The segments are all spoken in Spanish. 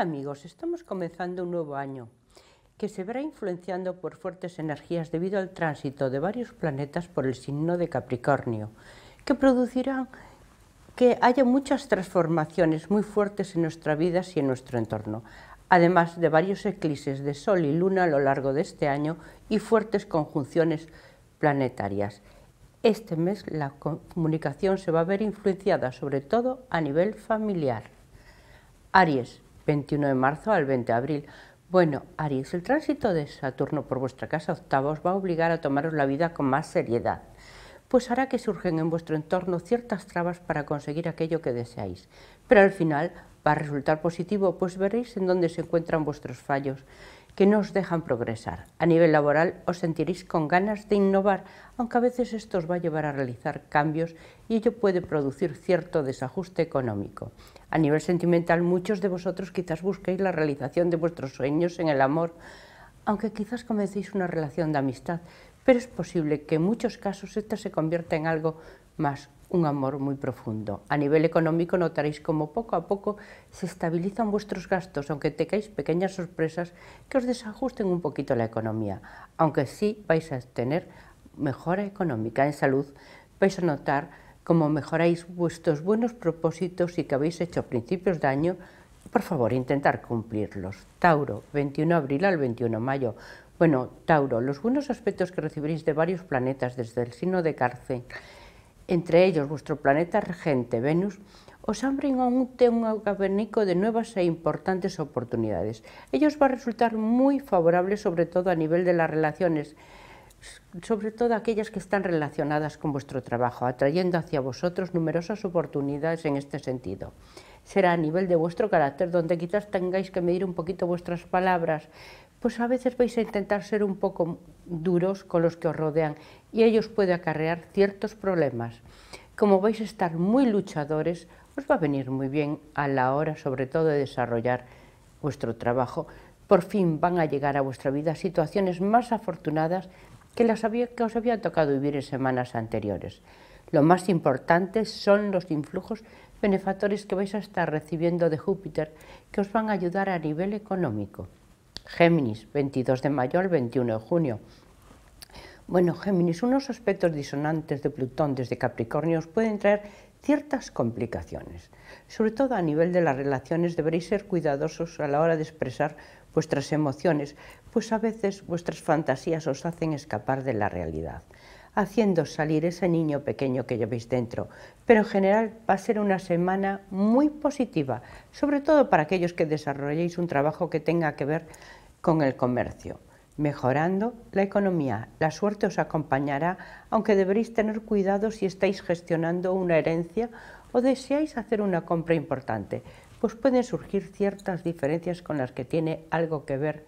amigos, estamos comenzando un nuevo año que se verá influenciando por fuertes energías debido al tránsito de varios planetas por el signo de Capricornio, que producirán que haya muchas transformaciones muy fuertes en nuestra vida y en nuestro entorno, además de varios eclipses de Sol y Luna a lo largo de este año y fuertes conjunciones planetarias. Este mes la comunicación se va a ver influenciada sobre todo a nivel familiar. Aries, 21 de marzo al 20 de abril. Bueno, Aries, el tránsito de Saturno por vuestra casa octava os va a obligar a tomaros la vida con más seriedad, pues hará que surgen en vuestro entorno ciertas trabas para conseguir aquello que deseáis. Pero al final va a resultar positivo, pues veréis en dónde se encuentran vuestros fallos que no os dejan progresar. A nivel laboral os sentiréis con ganas de innovar, aunque a veces esto os va a llevar a realizar cambios y ello puede producir cierto desajuste económico. A nivel sentimental, muchos de vosotros quizás busquéis la realización de vuestros sueños en el amor, aunque quizás comencéis una relación de amistad, pero es posible que en muchos casos esta se convierta en algo más un amor muy profundo. A nivel económico notaréis como poco a poco se estabilizan vuestros gastos, aunque tengáis pequeñas sorpresas que os desajusten un poquito la economía, aunque sí vais a tener mejora económica en salud, vais a notar cómo mejoráis vuestros buenos propósitos y que habéis hecho a principios de año, por favor, intentar cumplirlos. Tauro, 21 de abril al 21 de mayo. Bueno, Tauro, los buenos aspectos que recibiréis de varios planetas desde el signo de cárcel entre ellos vuestro planeta regente Venus, os han brindado un abanico de nuevas e importantes oportunidades. Ellos va a resultar muy favorables, sobre todo a nivel de las relaciones, sobre todo aquellas que están relacionadas con vuestro trabajo, atrayendo hacia vosotros numerosas oportunidades en este sentido. Será a nivel de vuestro carácter, donde quizás tengáis que medir un poquito vuestras palabras, pues a veces vais a intentar ser un poco duros con los que os rodean y ellos puede acarrear ciertos problemas. Como vais a estar muy luchadores, os va a venir muy bien a la hora, sobre todo, de desarrollar vuestro trabajo. Por fin van a llegar a vuestra vida situaciones más afortunadas que, las que os había tocado vivir en semanas anteriores. Lo más importante son los influjos benefactores que vais a estar recibiendo de Júpiter, que os van a ayudar a nivel económico. Géminis, 22 de mayo al 21 de junio. Bueno, Géminis, unos aspectos disonantes de Plutón desde Capricornio os pueden traer ciertas complicaciones. Sobre todo a nivel de las relaciones deberéis ser cuidadosos a la hora de expresar vuestras emociones, pues a veces vuestras fantasías os hacen escapar de la realidad, haciendo salir ese niño pequeño que llevéis dentro. Pero en general va a ser una semana muy positiva, sobre todo para aquellos que desarrolléis un trabajo que tenga que ver con el comercio mejorando la economía. La suerte os acompañará, aunque deberéis tener cuidado si estáis gestionando una herencia o deseáis hacer una compra importante, pues pueden surgir ciertas diferencias con las que tiene algo que ver,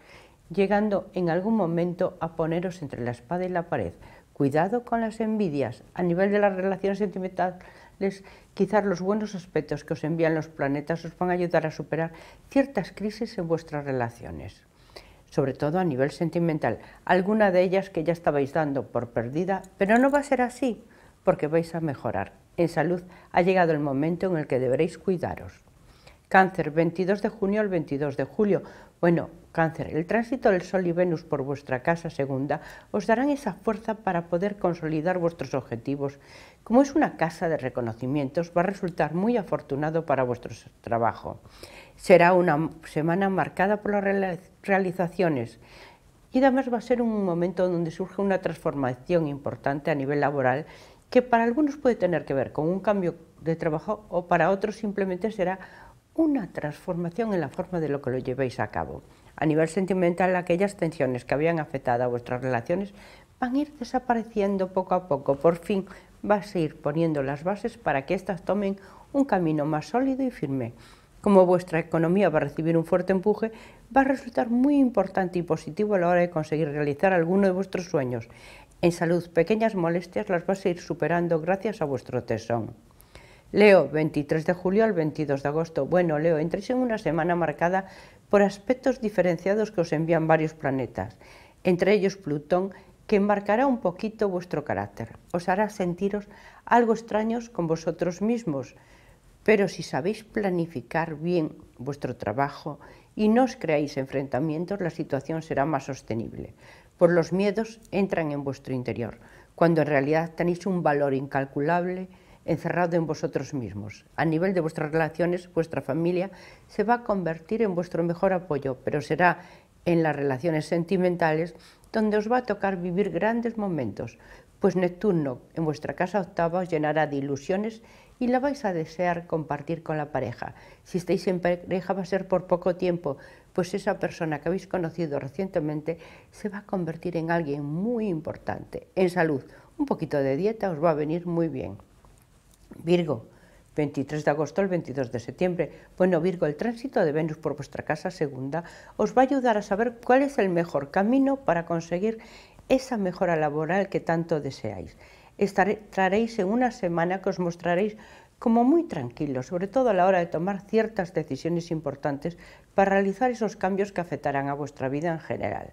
llegando en algún momento a poneros entre la espada y la pared. Cuidado con las envidias. A nivel de las relaciones sentimentales, quizás los buenos aspectos que os envían los planetas os van a ayudar a superar ciertas crisis en vuestras relaciones sobre todo a nivel sentimental. Alguna de ellas que ya estabais dando por perdida, pero no va a ser así, porque vais a mejorar. En salud ha llegado el momento en el que deberéis cuidaros. Cáncer, 22 de junio al 22 de julio. Bueno, cáncer, el tránsito del Sol y Venus por vuestra casa segunda os darán esa fuerza para poder consolidar vuestros objetivos. Como es una casa de reconocimientos, va a resultar muy afortunado para vuestro trabajo. Será una semana marcada por las realizaciones y además va a ser un momento donde surge una transformación importante a nivel laboral que para algunos puede tener que ver con un cambio de trabajo o para otros simplemente será una transformación en la forma de lo que lo llevéis a cabo. A nivel sentimental, aquellas tensiones que habían afectado a vuestras relaciones van a ir desapareciendo poco a poco. Por fin vas a ir poniendo las bases para que éstas tomen un camino más sólido y firme como vuestra economía va a recibir un fuerte empuje, va a resultar muy importante y positivo a la hora de conseguir realizar alguno de vuestros sueños. En salud, pequeñas molestias las vas a ir superando gracias a vuestro tesón. Leo, 23 de julio al 22 de agosto. Bueno, Leo, entréis en una semana marcada por aspectos diferenciados que os envían varios planetas, entre ellos Plutón, que marcará un poquito vuestro carácter. Os hará sentiros algo extraños con vosotros mismos, pero si sabéis planificar bien vuestro trabajo y no os creáis enfrentamientos, la situación será más sostenible. Por los miedos entran en vuestro interior, cuando en realidad tenéis un valor incalculable encerrado en vosotros mismos. A nivel de vuestras relaciones, vuestra familia se va a convertir en vuestro mejor apoyo, pero será en las relaciones sentimentales donde os va a tocar vivir grandes momentos, pues Neptuno en vuestra casa octava os llenará de ilusiones y la vais a desear compartir con la pareja. Si estáis en pareja va a ser por poco tiempo, pues esa persona que habéis conocido recientemente se va a convertir en alguien muy importante en salud. Un poquito de dieta os va a venir muy bien. Virgo, 23 de agosto al 22 de septiembre. Bueno, Virgo, el tránsito de Venus por vuestra casa segunda os va a ayudar a saber cuál es el mejor camino para conseguir esa mejora laboral que tanto deseáis. Estaréis en una semana que os mostraréis como muy tranquilos, sobre todo a la hora de tomar ciertas decisiones importantes para realizar esos cambios que afectarán a vuestra vida en general.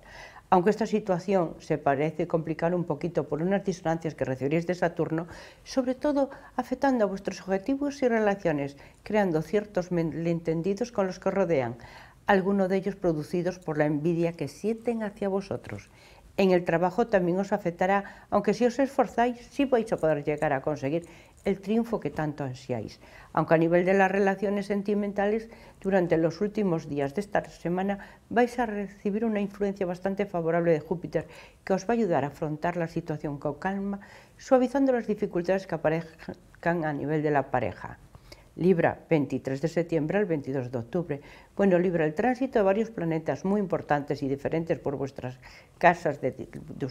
Aunque esta situación se parece complicar un poquito por unas disonancias que recibiréis de Saturno, sobre todo afectando a vuestros objetivos y relaciones, creando ciertos malentendidos con los que rodean, algunos de ellos producidos por la envidia que sienten hacia vosotros en el trabajo también os afectará, aunque si os esforzáis, sí vais a poder llegar a conseguir el triunfo que tanto ansiáis. Aunque a nivel de las relaciones sentimentales, durante los últimos días de esta semana vais a recibir una influencia bastante favorable de Júpiter que os va a ayudar a afrontar la situación con calma, suavizando las dificultades que aparezcan a nivel de la pareja. Libra, 23 de septiembre al 22 de octubre. Bueno, Libra, el tránsito de varios planetas muy importantes y diferentes por vuestras casas, de,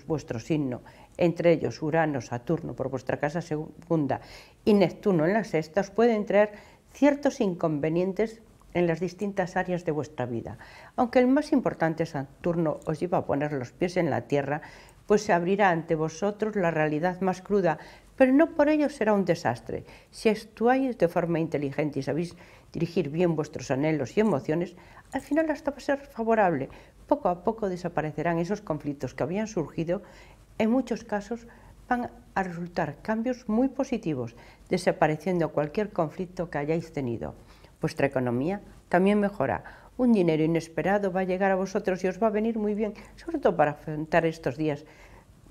vuestro signo, entre ellos Urano, Saturno, por vuestra casa segunda y Neptuno en la sexta, os pueden traer ciertos inconvenientes en las distintas áreas de vuestra vida. Aunque el más importante Saturno os lleva a poner los pies en la tierra, pues se abrirá ante vosotros la realidad más cruda, pero no por ello será un desastre. Si actuáis de forma inteligente y sabéis dirigir bien vuestros anhelos y emociones, al final hasta va a ser favorable. Poco a poco desaparecerán esos conflictos que habían surgido, en muchos casos van a resultar cambios muy positivos, desapareciendo cualquier conflicto que hayáis tenido. Vuestra economía también mejora. Un dinero inesperado va a llegar a vosotros y os va a venir muy bien, sobre todo para afrontar estos días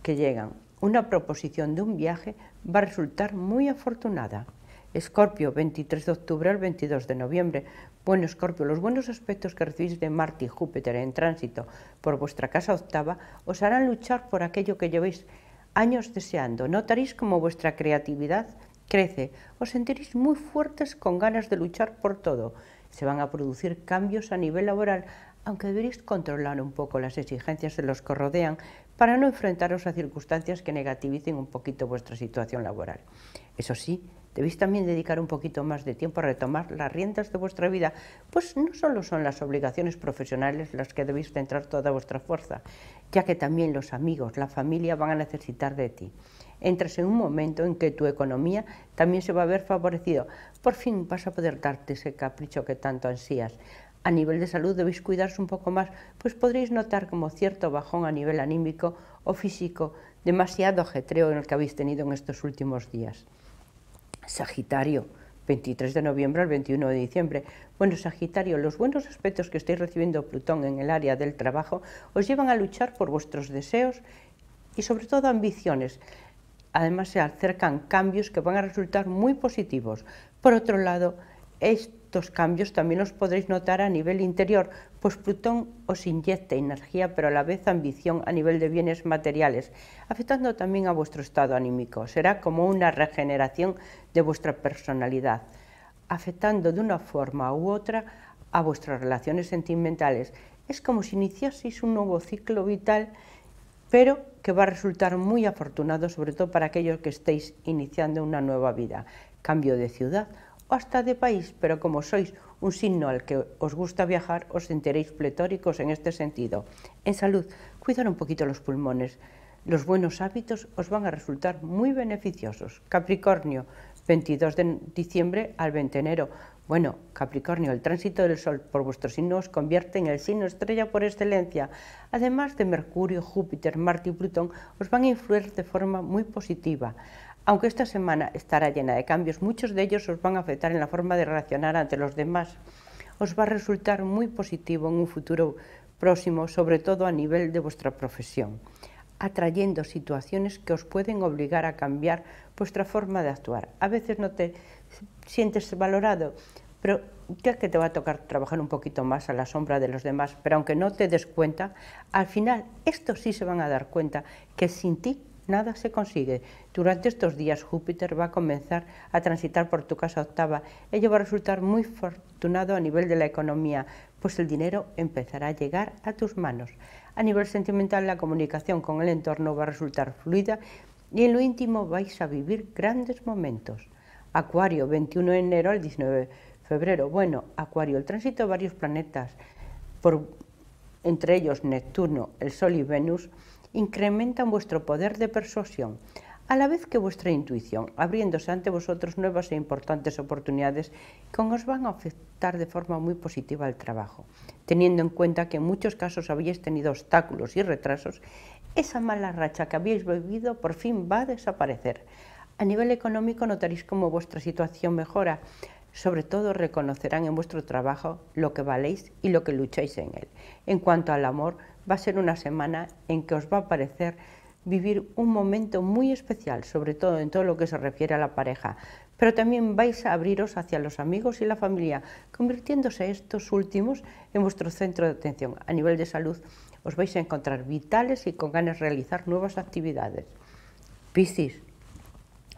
que llegan una proposición de un viaje va a resultar muy afortunada. Escorpio, 23 de octubre al 22 de noviembre. Bueno, Escorpio, los buenos aspectos que recibís de Marte y Júpiter en tránsito por vuestra casa octava os harán luchar por aquello que llevéis años deseando. Notaréis como vuestra creatividad crece, os sentiréis muy fuertes con ganas de luchar por todo. Se van a producir cambios a nivel laboral, aunque deberéis controlar un poco las exigencias de los que rodean, para no enfrentaros a circunstancias que negativicen un poquito vuestra situación laboral. Eso sí, debéis también dedicar un poquito más de tiempo a retomar las riendas de vuestra vida, pues no solo son las obligaciones profesionales las que debéis centrar toda vuestra fuerza, ya que también los amigos, la familia van a necesitar de ti. Entras en un momento en que tu economía también se va a ver favorecido. Por fin vas a poder darte ese capricho que tanto ansías a nivel de salud debéis cuidarse un poco más, pues podréis notar como cierto bajón a nivel anímico o físico, demasiado ajetreo en el que habéis tenido en estos últimos días. Sagitario, 23 de noviembre al 21 de diciembre. Bueno, Sagitario, los buenos aspectos que estáis recibiendo Plutón en el área del trabajo os llevan a luchar por vuestros deseos y sobre todo ambiciones. Además se acercan cambios que van a resultar muy positivos. Por otro lado, es estos cambios también los podréis notar a nivel interior, pues Plutón os inyecta energía, pero a la vez ambición a nivel de bienes materiales, afectando también a vuestro estado anímico. Será como una regeneración de vuestra personalidad, afectando de una forma u otra a vuestras relaciones sentimentales. Es como si iniciaseis un nuevo ciclo vital, pero que va a resultar muy afortunado, sobre todo para aquellos que estéis iniciando una nueva vida. Cambio de ciudad, o hasta de país, pero como sois un signo al que os gusta viajar, os sentiréis pletóricos en este sentido. En salud, cuidar un poquito los pulmones. Los buenos hábitos os van a resultar muy beneficiosos. Capricornio, 22 de diciembre al 20 de enero. Bueno, Capricornio, el tránsito del Sol por vuestro signo os convierte en el signo estrella por excelencia. Además de Mercurio, Júpiter, Marte y Plutón, os van a influir de forma muy positiva. Aunque esta semana estará llena de cambios, muchos de ellos os van a afectar en la forma de reaccionar ante los demás. Os va a resultar muy positivo en un futuro próximo, sobre todo a nivel de vuestra profesión, atrayendo situaciones que os pueden obligar a cambiar vuestra forma de actuar. A veces no te sientes valorado, pero ya que te va a tocar trabajar un poquito más a la sombra de los demás, pero aunque no te des cuenta, al final estos sí se van a dar cuenta que sin ti nada se consigue. Durante estos días Júpiter va a comenzar a transitar por tu casa octava. Ello va a resultar muy fortunado a nivel de la economía, pues el dinero empezará a llegar a tus manos. A nivel sentimental, la comunicación con el entorno va a resultar fluida y en lo íntimo vais a vivir grandes momentos. Acuario, 21 de enero al 19 de febrero. Bueno, Acuario, el tránsito de varios planetas, entre ellos Neptuno, el Sol y Venus, incrementan vuestro poder de persuasión, a la vez que vuestra intuición, abriéndose ante vosotros nuevas e importantes oportunidades que os van a afectar de forma muy positiva al trabajo. Teniendo en cuenta que en muchos casos habéis tenido obstáculos y retrasos, esa mala racha que habéis vivido por fin va a desaparecer. A nivel económico notaréis cómo vuestra situación mejora. Sobre todo reconocerán en vuestro trabajo lo que valéis y lo que lucháis en él. En cuanto al amor, va a ser una semana en que os va a parecer vivir un momento muy especial, sobre todo en todo lo que se refiere a la pareja, pero también vais a abriros hacia los amigos y la familia, convirtiéndose estos últimos en vuestro centro de atención. A nivel de salud os vais a encontrar vitales y con ganas de realizar nuevas actividades. Piscis,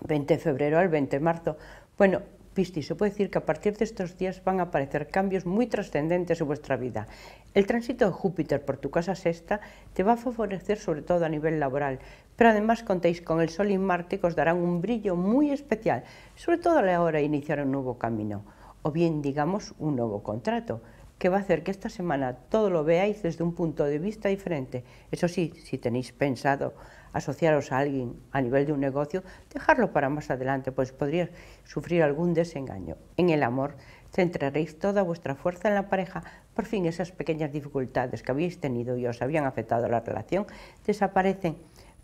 20 de febrero al 20 de marzo. Bueno, Piscis, se puede decir que a partir de estos días van a aparecer cambios muy trascendentes en vuestra vida. El tránsito de Júpiter por tu casa sexta te va a favorecer sobre todo a nivel laboral, pero además contéis con el Sol y Marte que os darán un brillo muy especial, sobre todo a la hora de iniciar un nuevo camino, o bien digamos un nuevo contrato que va a hacer que esta semana todo lo veáis desde un punto de vista diferente. Eso sí, si tenéis pensado asociaros a alguien a nivel de un negocio, dejarlo para más adelante, pues podríais sufrir algún desengaño. En el amor, centraréis toda vuestra fuerza en la pareja, por fin esas pequeñas dificultades que habéis tenido y os habían afectado la relación desaparecen.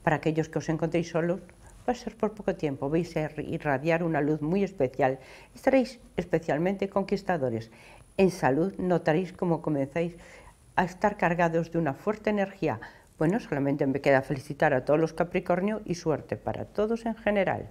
Para aquellos que os encontréis solos, va a ser por poco tiempo, vais a irradiar una luz muy especial, estaréis especialmente conquistadores. En salud notaréis cómo comenzáis a estar cargados de una fuerte energía bueno, solamente me queda felicitar a todos los Capricornio y suerte para todos en general.